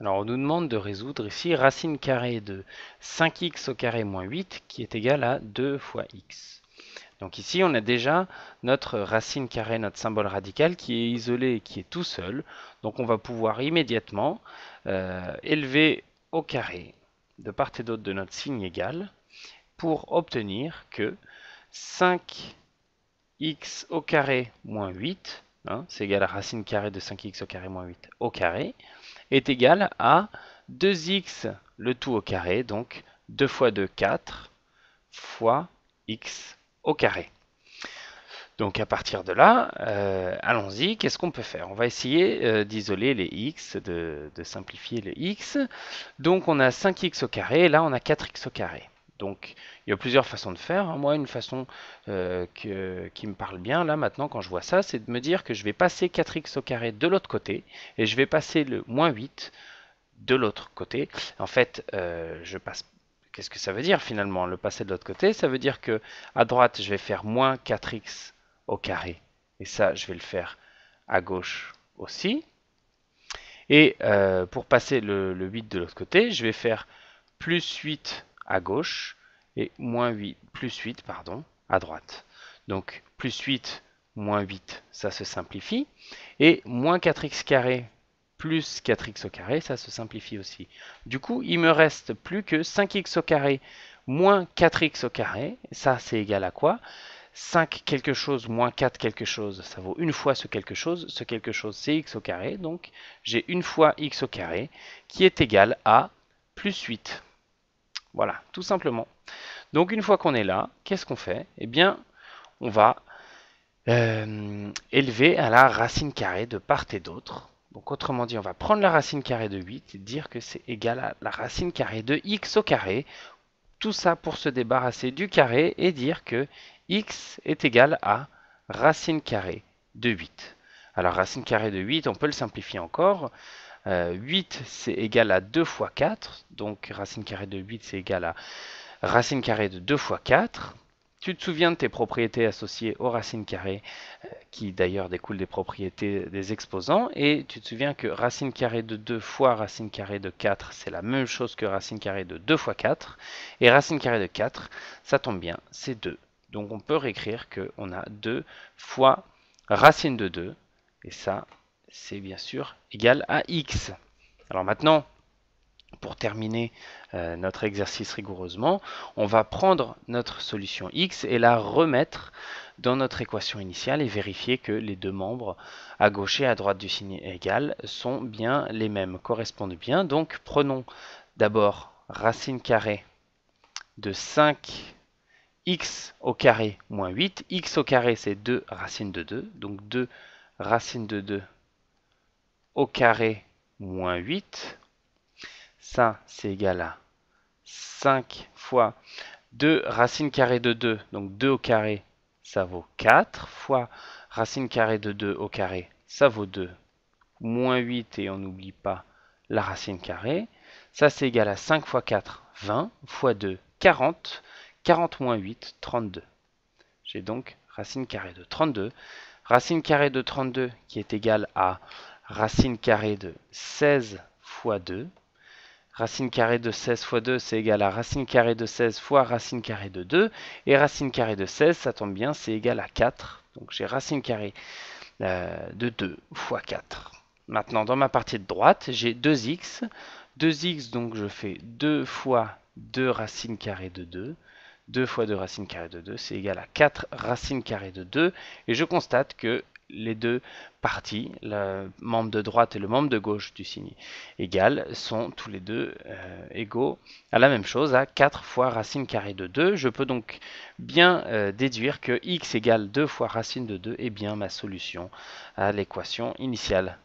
Alors on nous demande de résoudre ici racine carrée de 5x au carré moins 8 qui est égal à 2 fois x. Donc ici on a déjà notre racine carrée, notre symbole radical qui est isolé et qui est tout seul. Donc on va pouvoir immédiatement euh, élever au carré de part et d'autre de notre signe égal pour obtenir que 5x au carré moins 8, hein, c'est égal à racine carrée de 5x au carré moins 8 au carré, est égal à 2x, le tout au carré, donc 2 fois 2, 4, fois x au carré. Donc à partir de là, euh, allons-y, qu'est-ce qu'on peut faire On va essayer euh, d'isoler les x, de, de, simplifier les x. Donc on a 5x au carré, là on a 4x au carré. Donc il y a plusieurs façons de faire. Hein. Moi, une façon euh, qui me parle bien, là maintenant, quand je vois ça, c'est de me dire que je vais passer 4x au carré de l'autre côté, et je vais passer le moins 8 de l'autre côté. En fait, euh, je passe... Qu'est-ce que ça veut dire finalement, le passer de l'autre côté Ça veut dire que à droite, je vais faire moins 4x au carré. Et ça, je vais le faire à gauche aussi. Et euh, pour passer le, le 8 de l'autre côté, je vais faire plus 8 à gauche et moins 8, plus 8 pardon, à droite. Donc plus 8, moins 8, ça se simplifie. Et moins 4x carré plus 4x carré, ça se simplifie aussi. Du coup, il me reste plus que 5x carré moins 4x carré. Ça, c'est égal à quoi 5 quelque chose moins 4 quelque chose, ça vaut une fois ce quelque chose. Ce quelque chose, c'est x carré. Donc, j'ai une fois x au carré qui est égal à plus 8. Voilà, tout simplement. Donc une fois qu'on est là, qu'est-ce qu'on fait Eh bien, on va euh, élever à la racine carrée de part et d'autre. Donc autrement dit, on va prendre la racine carrée de 8 et dire que c'est égal à la racine carrée de x au carré. Tout ça pour se débarrasser du carré et dire que x est égal à racine carrée de 8. Alors racine carrée de 8, on peut le simplifier encore. 8, euh, c'est égal à 2 fois 4. Donc racine carrée de 8, c'est égal à racine carrée de 2 fois 4. Tu te souviens de tes propriétés associées aux racines carrées, euh, qui d'ailleurs découlent des propriétés des exposants, et tu te souviens que racine carrée de 2 fois racine carrée de 4, c'est la même chose que racine carrée de 2 fois 4, et racine carrée de 4, ça tombe bien, c'est 2. Donc on peut réécrire qu'on a 2 fois racine de 2, et ça, c'est bien sûr égal à x. Alors maintenant, pour terminer euh, notre exercice rigoureusement, on va prendre notre solution x et la remettre dans notre équation initiale et vérifier que les deux membres à gauche et à droite du signe égal sont bien les mêmes, correspondent bien. Donc prenons d'abord racine carrée de 5 x au carré moins 8. x au carré c'est 2 racine de 2, donc 2 racine de 2 au carré moins 8. Ça, c'est égal à 5 fois 2 racine carrée de 2. Donc 2 au carré, ça vaut 4 fois racine carrée de 2 au carré, ça vaut 2. Moins 8 et on n'oublie pas la racine carrée. Ça, c'est égal à 5 fois 4, 20, fois 2, 40, 40 moins 8, 32. J'ai donc racine carrée de 32. Racine carrée de 32 qui est égale à racine carrée de 16 fois 2. Racine carrée de 16 fois 2, c'est égal à racine carrée de 16 fois racine carrée de 2. Et racine carrée de 16, ça tombe bien, c'est égal à 4. Donc j'ai racine carrée euh, de 2 fois 4. Maintenant, dans ma partie de droite, j'ai 2x. 2x, donc je fais 2 fois 2 racine carrée de 2. 2 fois 2 racine carrée de 2, c'est égal à 4 racine carrée de 2. Et je constate que les deux parties, le membre de droite et le membre de gauche du signe égal, sont tous les deux euh, égaux à la même chose, à 4 fois racine carrée de 2. Je peux donc bien euh, déduire que x égale 2 fois racine de 2 est bien ma solution à l'équation initiale.